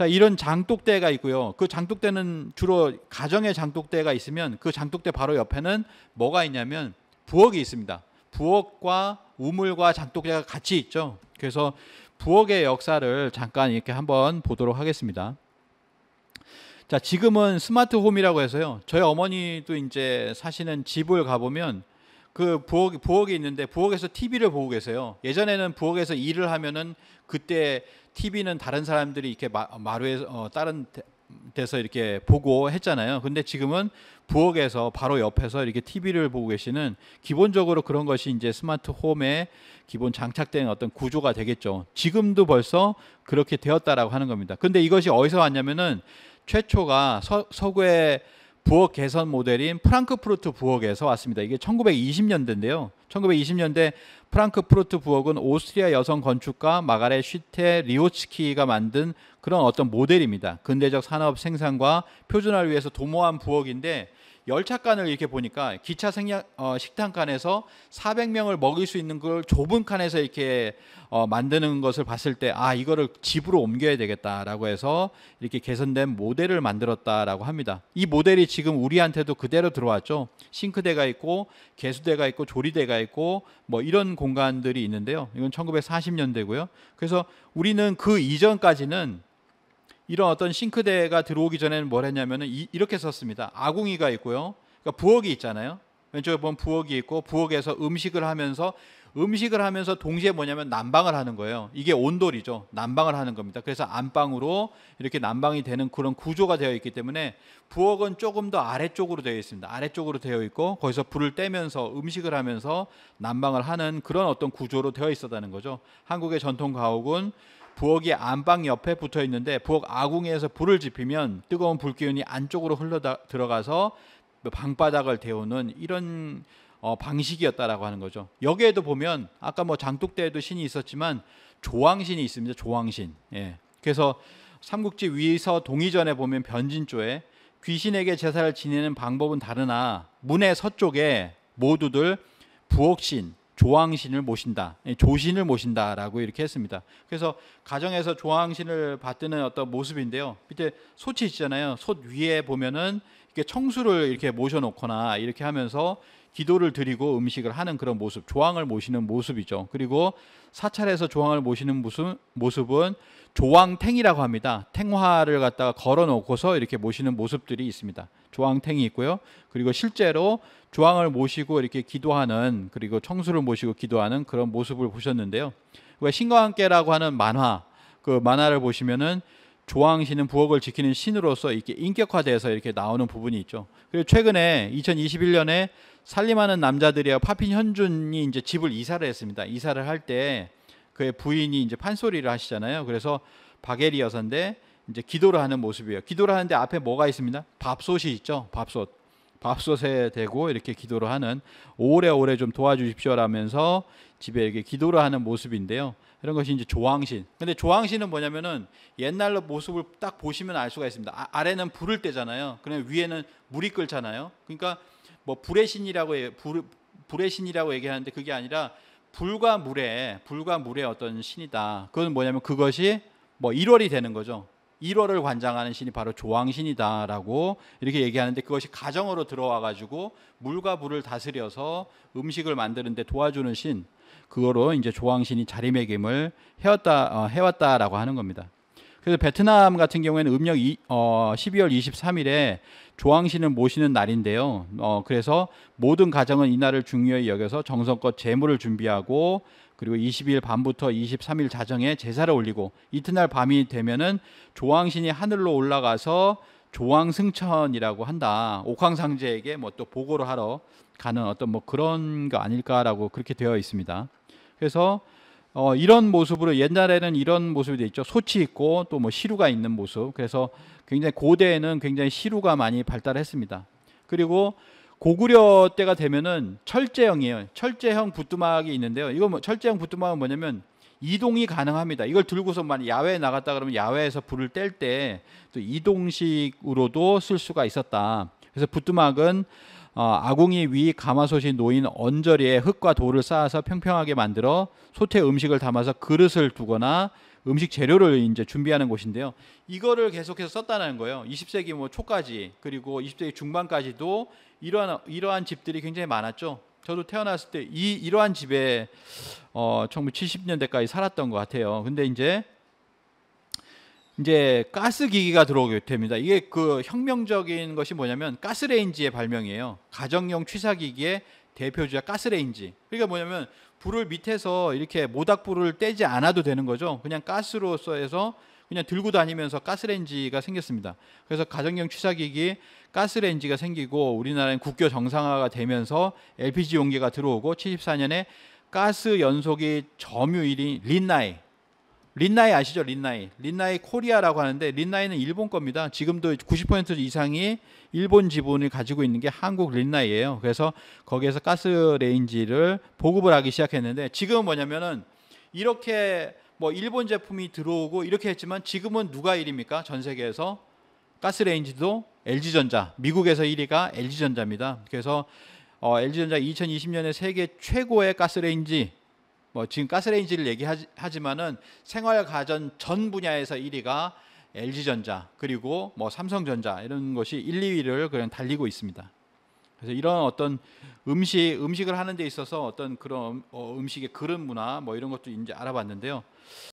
자, 이런 장독대가 있고요. 그 장독대는 주로 가정의 장독대가 있으면 그 장독대 바로 옆에는 뭐가 있냐면 부엌이 있습니다. 부엌과 우물과 장독대가 같이 있죠. 그래서 부엌의 역사를 잠깐 이렇게 한번 보도록 하겠습니다. 자, 지금은 스마트 홈이라고 해서요. 저희 어머니도 이제 사시는 집을 가보면 그 부엌 부엌이 있는데 부엌에서 TV를 보고 계세요. 예전에는 부엌에서 일을 하면은 그때 TV는 다른 사람들이 이렇게 마, 마루에서 어, 다른 데서 이렇게 보고 했잖아요. 근데 지금은 부엌에서 바로 옆에서 이렇게 TV를 보고 계시는 기본적으로 그런 것이 이제 스마트 홈에 기본 장착된 어떤 구조가 되겠죠. 지금도 벌써 그렇게 되었다라고 하는 겁니다. 근데 이것이 어디서 왔냐면은 최초가 서, 서구의 부엌 개선 모델인 프랑크푸르트 부엌에서 왔습니다. 이게 1920년대인데요. 1920년대 프랑크푸르트 부엌은 오스트리아 여성 건축가 마가렛 슈테 리오츠키가 만든 그런 어떤 모델입니다. 근대적 산업 생산과 표준화를 위해서 도모한 부엌인데 열차칸을 이렇게 보니까 기차 생략, 어, 식당 칸에서 400명을 먹일 수 있는 걸 좁은 칸에서 이렇게 어, 만드는 것을 봤을 때 아 이거를 집으로 옮겨야 되겠다라고 해서 이렇게 개선된 모델을 만들었다라고 합니다. 이 모델이 지금 우리한테도 그대로 들어왔죠. 싱크대가 있고 개수대가 있고 조리대가 있고 뭐 이런 공간들이 있는데요. 이건 1940년대고요. 그래서 우리는 그 이전까지는 이런 어떤 싱크대가 들어오기 전에는 뭘 했냐면은 이, 렇게 썼습니다. 아궁이가 있고요. 그러니까 부엌이 있잖아요. 왼쪽에 보면 부엌이 있고 부엌에서 음식을 하면서 음식을 하면서 동시에 뭐냐면 난방을 하는 거예요. 이게 온돌이죠. 난방을 하는 겁니다. 그래서 안방으로 이렇게 난방이 되는 그런 구조가 되어 있기 때문에 부엌은 조금 더 아래쪽으로 되어 있습니다. 아래쪽으로 되어 있고 거기서 불을 떼면서 음식을 하면서 난방을 하는 그런 어떤 구조로 되어 있었다는 거죠. 한국의 전통 가옥은 부엌이 안방 옆에 붙어 있는데 부엌 아궁에서 이 불을 지피면 뜨거운 불기운이 안쪽으로 흘러 들어가서 방바닥을 데우는 이런 어, 방식이었다라고 하는 거죠. 여기에도 보면 아까 뭐 장독대에도 신이 있었지만 조왕신이 있습니다. 조왕신. 예. 그래서 삼국지 위서 동의전에 보면 변진조에 귀신에게 제사를 지내는 방법은 다르나 문의 서쪽에 모두들 부엌신 조왕신을 모신다, 예, 조신을 모신다라고 이렇게 했습니다. 그래서 가정에서 조왕신을 받드는 어떤 모습인데요. 밑에 솥이 있잖아요. 솥 위에 보면은 이렇게 청수를 이렇게 모셔놓거나 이렇게 하면서 기도를 드리고 음식을 하는 그런 모습, 조왕을 모시는 모습이죠. 그리고 사찰에서 조왕을 모시는 모습, 모습은 조왕탱이라고 합니다. 탱화를 갖다가 걸어놓고서 이렇게 모시는 모습들이 있습니다. 조항탱이 있고요. 그리고 실제로 조항을 모시고 이렇게 기도하는 그리고 청수를 모시고 기도하는 그런 모습을 보셨는데요. 그러니까 신과 함께라고 하는 만화 그 만화를 보시면은 조항신은 부엌을 지키는 신으로서 이렇게 인격화돼서 이렇게 나오는 부분이 있죠. 그리고 최근에 2021년에 살림하는 남자들이야 파핀 현준이 이제 집을 이사를 했습니다. 이사를 할 때 그의 부인이 이제 판소리를 하시잖아요. 그래서 바게리 여사인데 이제 기도를 하는 모습이에요. 기도를 하는데 앞에 뭐가 있습니다? 밥솥이 있죠. 밥솥. 밥솥에 대고 이렇게 기도를 하는 오래오래 좀 도와주십시오라면서 집에 이렇게 기도를 하는 모습인데요. 이런 것이 이제 조항신. 근데 조항신은 뭐냐면은 옛날로 모습을 딱 보시면 알 수가 있습니다. 아, 아래는 불을 때잖아요. 그냥 위에는 물이 끓잖아요. 그러니까 뭐 불의 신이라고 불, 불의 신이라고 얘기하는데 그게 아니라 불과 물의 불과 물의 어떤 신이다. 그건 뭐냐면 그것이 뭐 1월이 되는 거죠. 1월을 관장하는 신이 바로 조왕신이다라고 이렇게 얘기하는데 그것이 가정으로 들어와 가지고 물과 불을 다스려서 음식을 만드는데 도와주는 신 그거로 이제 조왕신이 자리매김을 해왔다 어, 해왔다라고 하는 겁니다. 그래서 베트남 같은 경우에는 음력 이, 어, 12월 23일에 조왕신을 모시는 날인데요. 어, 그래서 모든 가정은 이날을 중요히 여겨서 정성껏 재물을 준비하고 그리고 2 0일 밤부터 23일 자정에 제사를 올리고 이튿날 밤이 되면은 조왕신이 하늘로 올라가서 조왕승천이라고 한다. 옥황상제에게 뭐 또 보고를 하러 가는 어떤 뭐 그런 거 아닐까라고 그렇게 되어 있습니다. 그래서 어, 이런 모습으로 옛날에는 이런 모습이 돼 있죠. 소치 있고 또 뭐 시루가 있는 모습. 그래서 굉장히 고대에는 굉장히 시루가 많이 발달했습니다. 그리고 고구려 때가 되면은 철제형이에요. 철제형 부뚜막이 있는데요. 이거 뭐 철제형 부뚜막은 뭐냐면 이동이 가능합니다. 이걸 들고서 만약 야외에 나갔다 그러면 야외에서 불을 뗄 때 또 이동식으로도 쓸 수가 있었다. 그래서 부뚜막은 어, 아궁이 위 가마솥이 놓인 언저리에 흙과 돌을 쌓아서 평평하게 만들어 솥에 음식을 담아서 그릇을 두거나 음식 재료를 이제 준비하는 곳인데요. 이거를 계속해서 썼다는 거예요. 20세기 뭐 초까지 그리고 20세기 중반까지도 이러한 이러한 집들이 굉장히 많았죠. 저도 태어났을 때 이 이러한 집에 어, 1970년대까지 살았던 것 같아요. 근데 이제 이제 가스 기기가 들어오게 됩니다. 이게 그 혁명적인 것이 뭐냐면 가스레인지의 발명이에요. 가정용 취사 기기의 대표주자 가스레인지. 그러니까 뭐냐면 불을 밑에서 이렇게 모닥불을 떼지 않아도 되는 거죠. 그냥 가스로서 해서 그냥 들고 다니면서 가스레인지가 생겼습니다. 그래서 가정용 취사기기 가스레인지가 생기고 우리나라는 국교 정상화가 되면서 LPG 용기가 들어오고 74년에 가스 연속이 점유율이 린나이 린나이 아시죠? 린나이. 린나이 코리아라고 하는데 린나이는 일본 겁니다. 지금도 90% 이상이 일본 지분을 가지고 있는 게 한국 린나이예요. 그래서 거기에서 가스레인지를 보급을 하기 시작했는데 지금은 뭐냐면은 이렇게 뭐 일본 제품이 들어오고 이렇게 했지만 지금은 누가 1위입니까? 전 세계에서 가스레인지도 LG전자, 미국에서 1위가 LG전자입니다. 그래서 어, LG전자 2020년에 세계 최고의 가스레인지 뭐 지금 가스레인지를 얘기하지만은 생활 가전 전 분야에서 1위가 LG전자 그리고 뭐 삼성전자 이런 것이 1, 2위를 그냥 달리고 있습니다. 그래서 이런 어떤 음식 음식을 하는 데 있어서 어떤 그런 어, 음식의 그릇 문화 뭐 이런 것도 이제 알아봤는데요.